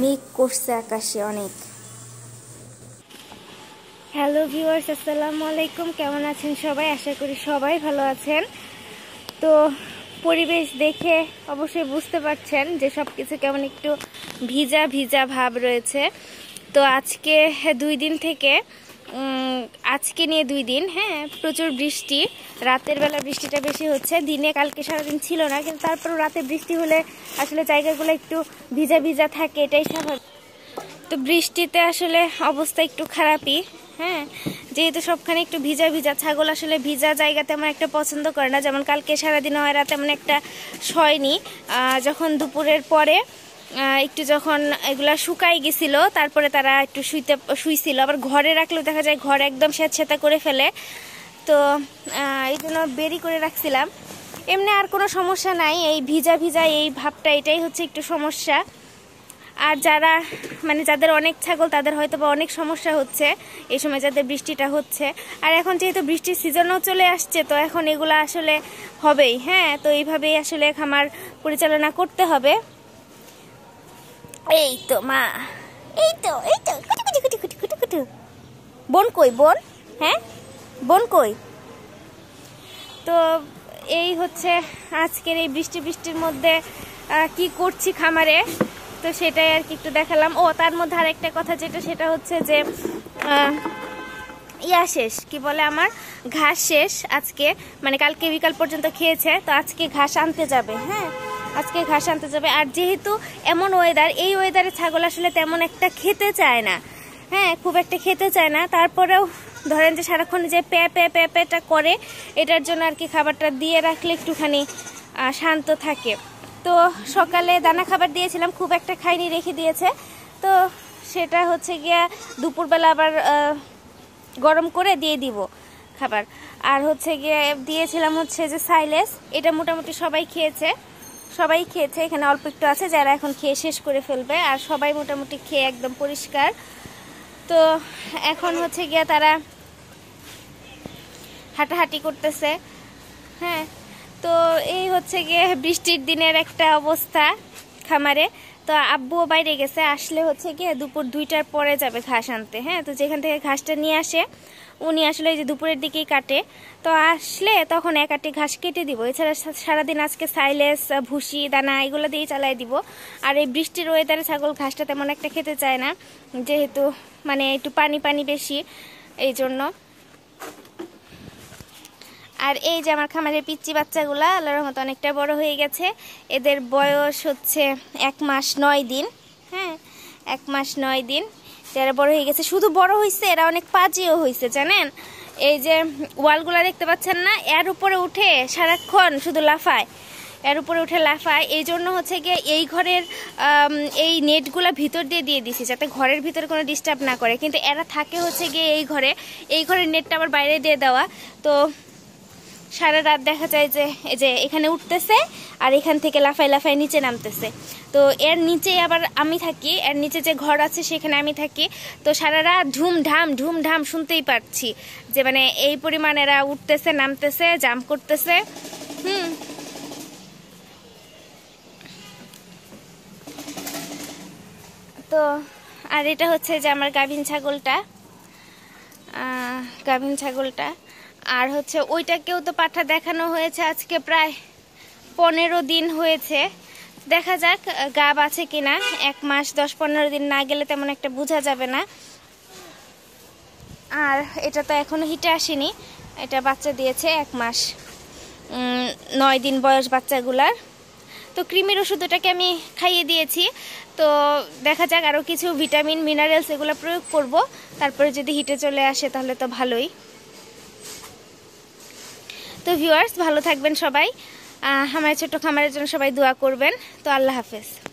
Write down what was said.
মেঘ করছে আকাশে অনেক হ্যালো ভিউয়ার্স আসসালামু আলাইকুম কেমন আছেন সবাই আশা করি সবাই ভালো আছেন তো পরিবেশ দেখে অবশ্যই বুঝতে পারছেন যে সব কিছু কেমন একটু ভিজা ভিজা ভাব রয়েছে তো আজকে দুই দিন থেকে আজকে নিয়ে দুই দিন হ্যাঁ প্রচুর বৃষ্টি রাতের বেলা বৃষ্টিটা বেশি হচ্ছে দিনে কালকে সারাদিন ছিল না কিন্তু তারপর রাতে বৃষ্টি হলে আসলে জায়গাগুলো একটু ভিজা ভিজা থাকে এটাই স্বাভাবিক তো বৃষ্টিতে আসলে অবস্থা একটু খারাপই হ্যাঁ যেহেতু সবখানে একটু ভিজা ভিজা ছাগল আসলে ভিজা জায়গা তেমন একটা পছন্দ করে না যেমন কালকে সারাদিন হয় রাতে এমন একটা শয়নি যখন দুপুরের পরে একটু যখন এগুলা শুকাই গেছিল তারপরে তারা একটু শুইতে শুইছিল আবার ঘরে রাখলেও দেখা যায় ঘর একদম স্যাঁতস্যাঁতা করে ফেলে তো এই জন্য বেরি করে রাখছিলাম এমনি আর কোনো সমস্যা নাই এই ভিজা ভিজা এই ভাবটা এটাই হচ্ছে একটু সমস্যা আর যারা মানে যাদের অনেক ছাগল তাদের হয়তো বা অনেক সমস্যা হচ্ছে এই সময় যাদের বৃষ্টিটা হচ্ছে আর এখন যেহেতু বৃষ্টির সিজনও চলে আসছে তো এখন এগুলো আসলে হবেই হ্যাঁ তো এইভাবেই আসলে খামার পরিচালনা করতে হবে এই তো মা এই তো এই তো কুটু কুটু কুটু কুটু কুটু কুটু বোন কই বোন হ্যাঁ বোন কই তো এই হচ্ছে আজকের এই বৃষ্টি বৃষ্টির মধ্যে কি করছি খামারে তো সেটাই আর কি একটু দেখালাম ও তার মধ্যে আরেকটা কথা যেটা সেটা হচ্ছে যে ইয়া শেষ কি বলে আমার ঘাস শেষ আজকে মানে কালকে বিকাল পর্যন্ত খেয়েছে তো আজকে ঘাস আনতে যাবে হ্যাঁ আজকে ঘাস আনতে যাবে আর যেহেতু এমন ওয়েদার এই ওয়েদারে ছাগল আসলে তেমন একটা খেতে চায় না হ্যাঁ খুব একটা খেতে চায় না তারপরেও ধরেন যে সারাক্ষণ যে প্যা প্যা প্যা প্যাটা করে এটার জন্য আর কি খাবারটা দিয়ে রাখলে একটুখানি শান্ত থাকে তো সকালে দানা খাবার দিয়েছিলাম খুব একটা খাইনি রেখে দিয়েছে তো সেটা হচ্ছে গিয়া দুপুরবেলা আবার গরম করে দিয়ে দিব খাবার আর হচ্ছে গিয়ে দিয়েছিলাম হচ্ছে যে সাইলেস এটা মোটামুটি সবাই খেয়েছে সবাই খেয়েছে এখানে অল্প একটু আছে যারা এখন খেয়ে শেষ করে ফেলবে আর সবাই মোটামুটি খেয়ে একদম পরিষ্কার তো এখন হচ্ছে গিয়া তারা হাঁটাহাঁটি করতেছে হ্যাঁ তো এই হচ্ছে গিয়ে বৃষ্টির দিনের একটা অবস্থা খামারে তো আব্বুও বাইরে গেছে আসলে হচ্ছে গিয়ে দুপুর দুইটার পরে যাবে ঘাস আনতে হ্যাঁ তো যেখান থেকে ঘাসটা নিয়ে আসে উনি আসলে এই যে দুপুরের দিকেই কাটে তো আসলে তখন এক আটটি ঘাস কেটে দিব এছাড়া সারাদিন আজকে সাইলেস ভুসি দানা এগুলো দিয়েই চালাই দিব আর এই বৃষ্টির ওয়েদারে ছাগল ঘাসটা তেমন একটা খেতে চায় না যেহেতু মানে একটু পানি পানি বেশি এই জন্য আর এই যে আমার খামারের পিচ্চি বাচ্চাগুলো আল্লাহর রহমত অনেকটা বড় হয়ে গেছে এদের বয়স হচ্ছে এক মাস নয় দিন হ্যাঁ এক মাস নয় দিন যারা বড় হয়ে গেছে শুধু বড় হয়েছে এরা অনেক পাজিও হয়েছে জানেন এই যে ওয়ালগুলো দেখতে পাচ্ছেন না এর উপরে উঠে সারাক্ষণ শুধু লাফায় এর উপরে উঠে লাফায় এই জন্য হচ্ছে গিয়ে এই ঘরের এই নেটগুলো ভিতর দিয়ে দিয়ে দিছি যাতে ঘরের ভিতরে কোনো ডিস্টার্ব না করে কিন্তু এরা থাকে হচ্ছে গিয়ে এই ঘরে এই ঘরের নেটটা আবার বাইরে দিয়ে দেওয়া তো সারা রাত দেখা যায় যে এই যে এখানে উঠতেছে আর এখান থেকে লাফাই লাফাই নিচে নামতেছে তো এর নিচেই আবার আমি থাকি এর নিচে যে ঘর আছে সেখানে আমি থাকি তো সারা রাত ধুমধাম ধুমধাম শুনতেই পাচ্ছি যে মানে এই পরিমাণ এরা উঠতেছে নামতেছে জাম্প করতেছে হুম তো আর এটা হচ্ছে যে আমার গাভীন ছাগলটা গাভীন ছাগলটা আর হচ্ছে ওইটাকেও তো পাঠা দেখানো হয়েছে আজকে প্রায় পনেরো দিন হয়েছে দেখা যাক গাব আছে কিনা এক মাস দশ পনেরো দিন না গেলে তেমন একটা বোঝা যাবে না আর এটা তো এখনও হিটে আসেনি এটা বাচ্চা দিয়েছে এক মাস নয় দিন বয়স বাচ্চাগুলার তো ক্রিমির ওষুধ ওটাকে আমি খাইয়ে দিয়েছি তো দেখা যাক আরও কিছু ভিটামিন মিনারেলস এগুলো প্রয়োগ করব তারপরে যদি হিটে চলে আসে তাহলে তো ভালোই তো ভিউয়ার্স ভালো থাকবেন সবাই আমার ছোট্ট খামারের জন্য সবাই দোয়া করবেন তো আল্লাহ হাফেজ